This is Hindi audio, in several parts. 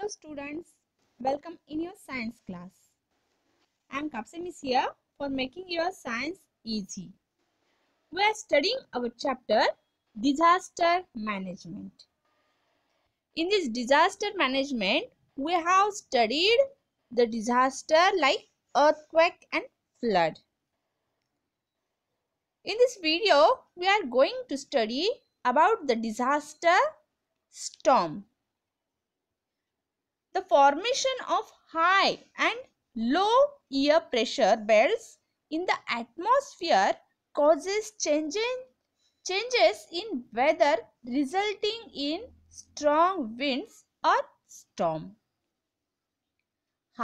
Hello students, welcome in your science class. I am Kapsam is here for making your science easy. We are studying our chapter Disaster Management. In this disaster management, we have studied the disaster like earthquake and flood. In this video, we are going to study about the disaster storm the formation of high and low air pressure belts in the atmosphere causes changing, changes in weather resulting in strong winds or storm.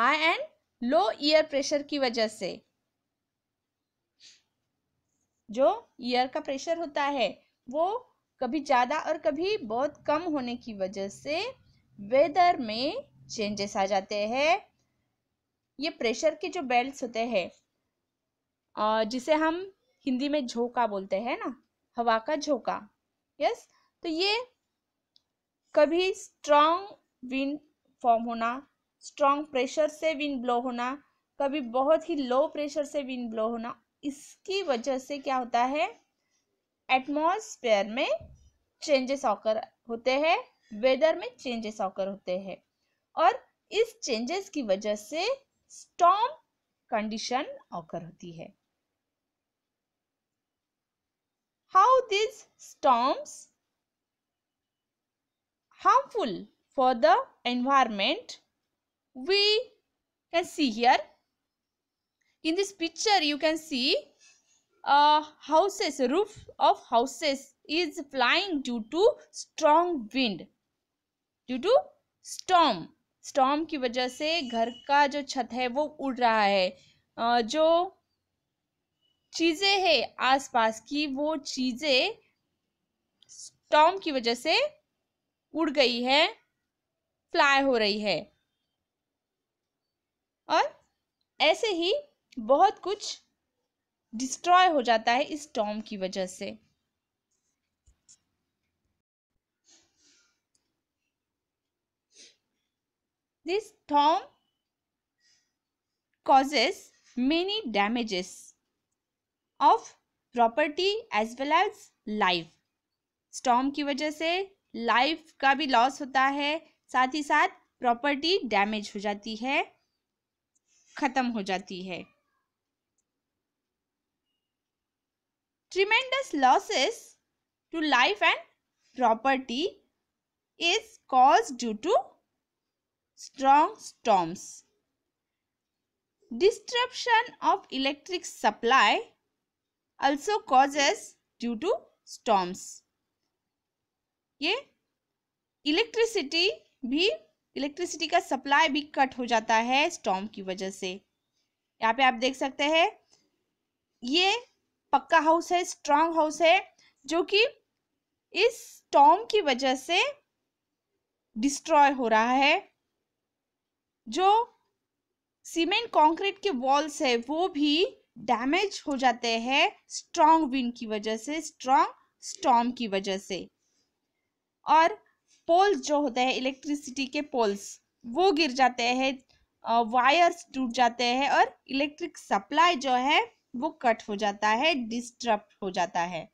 high and low ear pressure ki wajah se जो ईयर का प्रेशर होता है वो कभी ज़्यादा और कभी बहुत कम होने की वजह से वेदर में चेंजेस आ जाते हैं ये प्रेशर के जो बेल्ट होते हैं जिसे हम हिंदी में झोंका बोलते हैं ना हवा का झोंका यस तो ये कभी स्ट्रॉन्ग विंड फॉर्म होना स्ट्रांग प्रेशर से विंड ब्लो होना कभी बहुत ही लो प्रेशर से विंड ब्लो होना इसकी वजह से क्या होता है एटमॉस्फेयर में चेंजेस ऑकर होते हैं वेदर में चेंजेस ऑकर होते हैं और इस चेंजेस की वजह से स्टॉम कंडीशन ऑकर होती है how these storms harmful for the environment we can see here in this picture you can see houses roof of houses is flying due to strong wind due to storm storm की वजह से घर का जो छत है वो उड़ रहा है जो चीज़ें है आसपास की वो चीज़ें स्टॉम की वजह से उड़ गई है फ्लाई हो रही है और ऐसे ही बहुत कुछ डिस्ट्रॉय हो जाता है इस स्टॉम की वजह से This storm causes many damages of property as well as life storm की वजह से लाइफ का भी लॉस होता है साथ ही साथ प्रॉपर्टी डैमेज हो जाती है खत्म हो जाती है tremendous losses to life and property is cause due to strong storms. Disruption of electric supply also causes due to storms. ये इलेक्ट्रिसिटी भी इलेक्ट्रिसिटी का सप्लाई भी कट हो जाता है स्टॉम की वजह से यहाँ पे आप देख सकते हैं ये पक्का हाउस है स्ट्रांग हाउस है जो कि इस स्टॉम की वजह से डिस्ट्रॉय हो रहा है जो सीमेंट कंक्रीट के वॉल्स है वो भी डैमेज हो जाते हैं स्ट्रांग विंड की वजह से स्ट्रांग स्टॉम की वजह से और पोल्स जो होते हैं इलेक्ट्रिसिटी के पोल्स वो गिर जाते हैं वायर्स टूट जाते हैं और इलेक्ट्रिक सप्लाई जो है वो कट हो जाता है डिस्टर्ब हो जाता है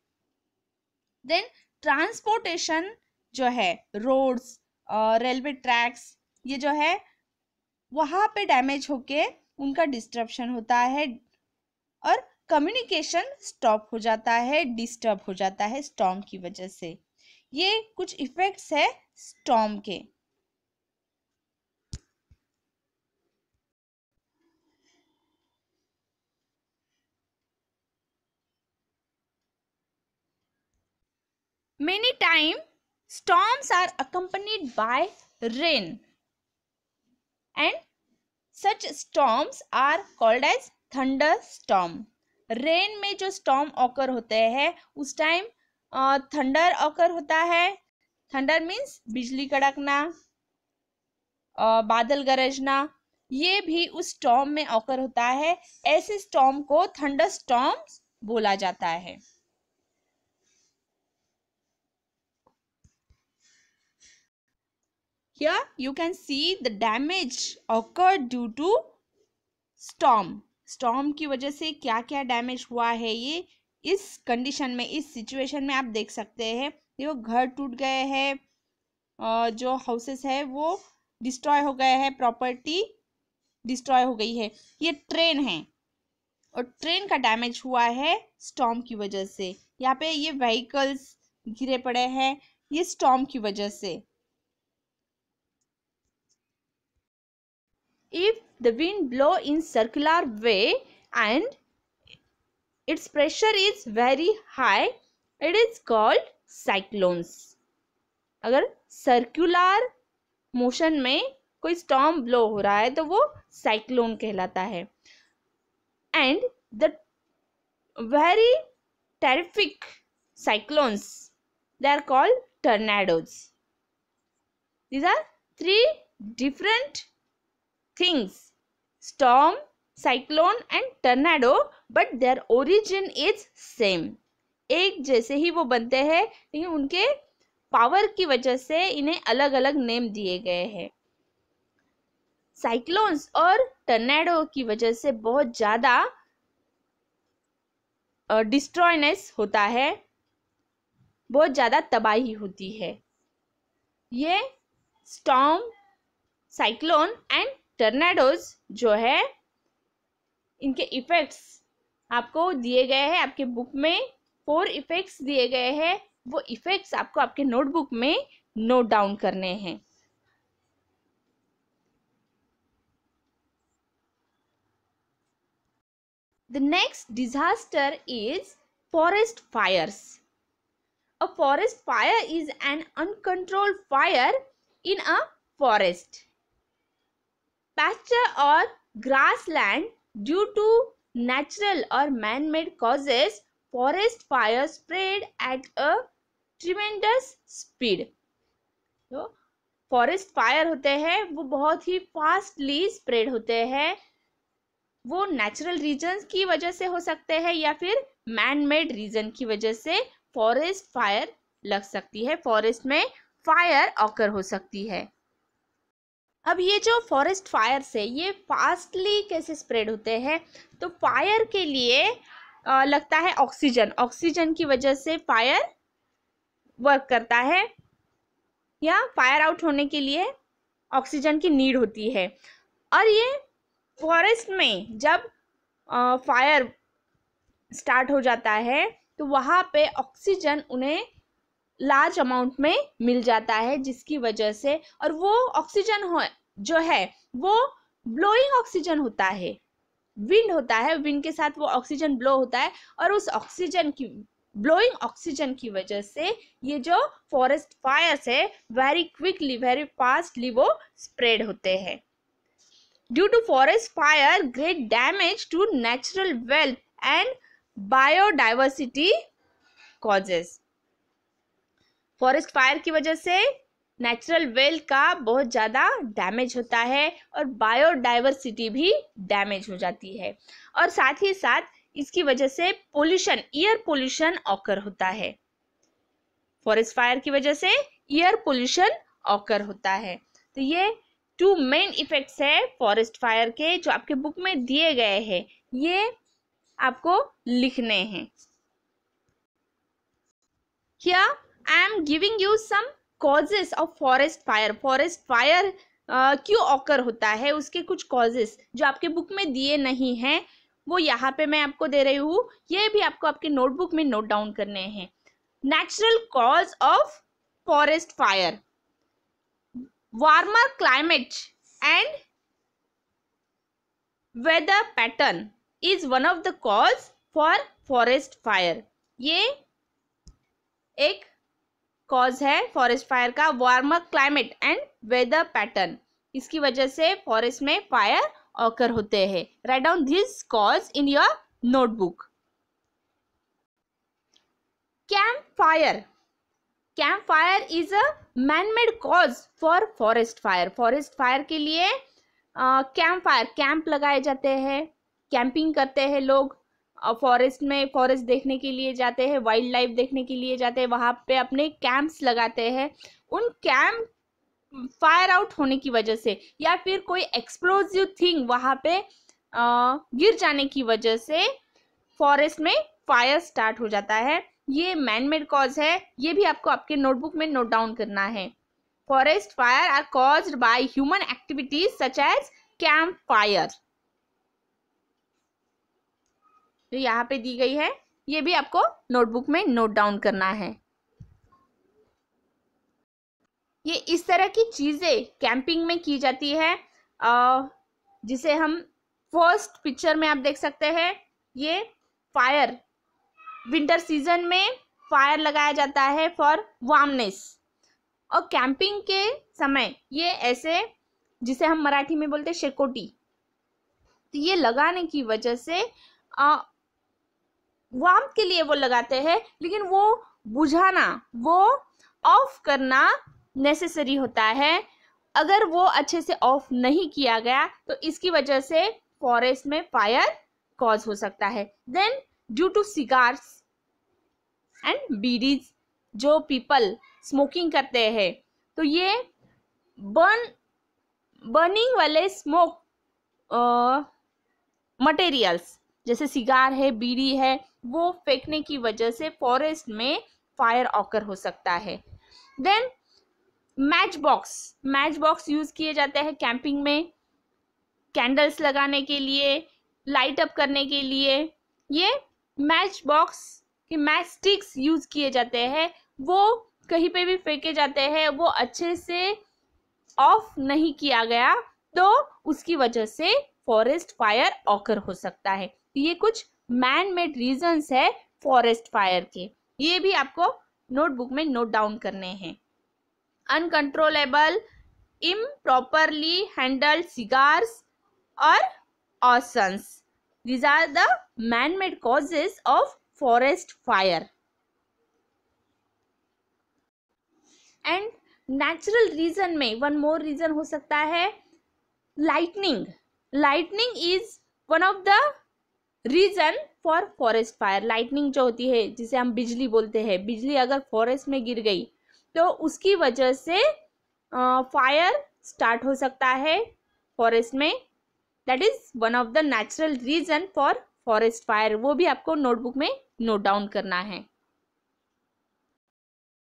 देन ट्रांसपोर्टेशन जो है रोड्स रेलवे ट्रैक्स ये जो है वहाँ पे डैमेज होके उनका डिस्टर्बशन होता है और कम्युनिकेशन स्टॉप हो जाता है डिस्टर्ब हो जाता है स्टॉम की वजह से ये कुछ इफेक्ट्स है स्टॉम के many time storms are accompanied by rain and such storms are called as thunderstorm. Rain में जो स्टॉम ऑकर होते हैं उस टाइम थंडर ऑकर होता है थंडर मीन्स बिजली कड़कना बादल गरजना ये भी उस स्टॉम में ऑकर होता है ऐसे स्टॉम को थंडर स्टॉम्स बोला जाता है here you can see the damage occurred due to storm storm की वजह से क्या क्या डैमेज हुआ है ये इस कंडीशन में इस सिचुएशन में आप देख सकते हैं देखो घर टूट गए हैं जो हाउसेस है वो डिस्ट्रॉय हो गए हैं प्रॉपर्टी डिस्ट्रॉय हो गई है ये ट्रेन है और ट्रेन का डैमेज हुआ है स्टॉम की वजह से यहाँ पे ये व्हीकल्स घिरे पड़े हैं ये स्टॉम की वजह से if the wind blow in circular way and its pressure is very high it is called cyclones अगर circular motion में कोई storm blow हो रहा है तो वो cyclone कहलाता है and the very terrific cyclones they are called tornadoes these are three different things storm, cyclone and tornado but their origin is same. एक जैसे ही वो बनते हैं लेकिन उनके पावर की वजह से इन्हें अलग अलग नेम दिए गए हैं साइक्लोन्स और टर्नेडो की वजह से बहुत ज़्यादा डिस्ट्रॉयनेस होता है बहुत ज़्यादा तबाही होती है ये स्टॉम साइक्लोन एंड टर्नेडोज जो है इनके इफेक्ट्स आपको दिए गए हैं आपके बुक में फोर इफेक्ट्स दिए गए हैं वो इफेक्ट्स आपको आपके नोटबुक में नोट डाउन करने हैं the next disaster is forest fires a forest fire is an uncontrolled fire in a forest pasture or grassland due to natural or man made causes, forest fire spread at a tremendous speed तो फॉरेस्ट फायर होते हैं वो बहुत ही फास्टली स्प्रेड होते हैं वो नेचुरल रीजन की वजह से हो सकते हैं या फिर मैन मेड रीजन की वजह से फॉरेस्ट फायर लग सकती है फॉरेस्ट में फायर ऑकर हो सकती है अब ये जो फॉरेस्ट फायर्स है ये फास्टली कैसे स्प्रेड होते हैं तो फायर के लिए आ, लगता है ऑक्सीजन ऑक्सीजन की वजह से फायर वर्क करता है या फायर आउट होने के लिए ऑक्सीजन की नीड होती है और ये फॉरेस्ट में जब आ, फायर स्टार्ट हो जाता है तो वहाँ पे ऑक्सीजन उन्हें लार्ज अमाउंट में मिल जाता है जिसकी वजह से और वो ऑक्सीजन हो जो है वो ब्लोइंग ऑक्सीजन होता है विंड होता है विंड के साथ वो ऑक्सीजन ब्लो होता है और उस ऑक्सीजन की ब्लोइंग ऑक्सीजन की वजह से ये जो फॉरेस्ट फायर्स है वेरी क्विकली वेरी फास्टली वो स्प्रेड होते हैं due to forest fire great damage to natural wealth and biodiversity causes forest fire की वजह से नेचुरल वेल्थ का बहुत ज़्यादा डैमेज होता है और बायोडाइवर्सिटी भी डैमेज हो जाती है और साथ ही साथ इसकी वजह से पोल्यूशन एयर पोल्यूशन ऑकर होता है फॉरेस्ट फायर की वजह से एयर पोल्यूशन ऑकर होता है तो ये टू मेन इफेक्ट्स है फॉरेस्ट फायर के जो आपके बुक में दिए गए हैं ये आपको लिखने हैं क्या I am giving you some causes of forest fire forest fire क्यों ऑकर होता है उसके कुछ कॉजेस जो आपके बुक में दिए नहीं हैं वो यहाँ पे मैं आपको दे रही हूँ ये भी आपको आपके नोटबुक में नोट डाउन करने हैं natural cause of forest fire warmer climate and weather pattern is one of the cause for forest fire ये एक कॉज है फॉरेस्ट फायर का warmer climate and weather pattern इसकी वजह से फॉरेस्ट में फायर ऑकर होते हैं write down this cause in your notebook campfire campfire is a man made cause for forest fire forest fire के लिए कैंप फायर कैंप लगाए जाते हैं कैंपिंग करते हैं लोग फॉरेस्ट में फॉरेस्ट देखने के लिए जाते हैं वाइल्ड लाइफ देखने के लिए जाते हैं वहाँ पे अपने कैंप्स लगाते हैं उन कैंप फायर आउट होने की वजह से या फिर कोई एक्सप्लोजिव थिंग वहाँ पे गिर जाने की वजह से फॉरेस्ट में फायर स्टार्ट हो जाता है ये मैन मेड कॉज है ये भी आपको आपके नोटबुक में नोट डाउन करना है forest fire are caused by human activities such as campfire जो यहाँ पे दी गई है ये भी आपको नोटबुक में नोट डाउन करना है ये इस तरह की चीज़ें कैंपिंग में की जाती है जिसे हम फर्स्ट पिक्चर में आप देख सकते हैं ये फायर विंटर सीजन में फायर लगाया जाता है फॉर वार्मनेस और कैंपिंग के समय ये ऐसे जिसे हम मराठी में बोलते शेकोटी तो ये लगाने की वजह से वाम के लिए वो लगाते हैं लेकिन वो बुझाना वो ऑफ करना नेसेसरी होता है अगर वो अच्छे से ऑफ नहीं किया गया तो इसकी वजह से फॉरेस्ट में फायर कॉज हो सकता है then due to cigars and bidis जो पीपल स्मोकिंग करते हैं तो ये बर्न बर्निंग वाले स्मोक मटेरियल्स जैसे सिगार है बीड़ी है वो फेंकने की वजह से फॉरेस्ट में फायर ऑकर हो सकता है then matchbox matchbox use किए जाते हैं कैंपिंग में कैंडल्स लगाने के लिए लाइट अप करने के लिए ये मैच बॉक्स के मैच स्टिक्स यूज़ किए जाते हैं वो कहीं पे भी फेंके जाते हैं वो अच्छे से ऑफ नहीं किया गया तो उसकी वजह से फॉरेस्ट फायर ऑकर हो सकता है ये कुछ मैन मेड रीजन्स है फॉरेस्ट फायर के ये भी आपको नोटबुक में नोट डाउन करने हैं अनकंट्रोलेबल इम्प्रॉपरली हैंडल्ड सिगार्स और arsons these are the man made causes of forest fire and natural reason में वन मोर रीजन हो सकता है lightning lightning is one of the reason for forest fire lightning जो होती है जिसे हम बिजली बोलते हैं बिजली अगर फॉरेस्ट में गिर गई तो उसकी वजह से फायर स्टार्ट हो सकता है फॉरेस्ट में that is one of the natural reason for forest fire वो भी आपको नोटबुक में नोट डाउन करना है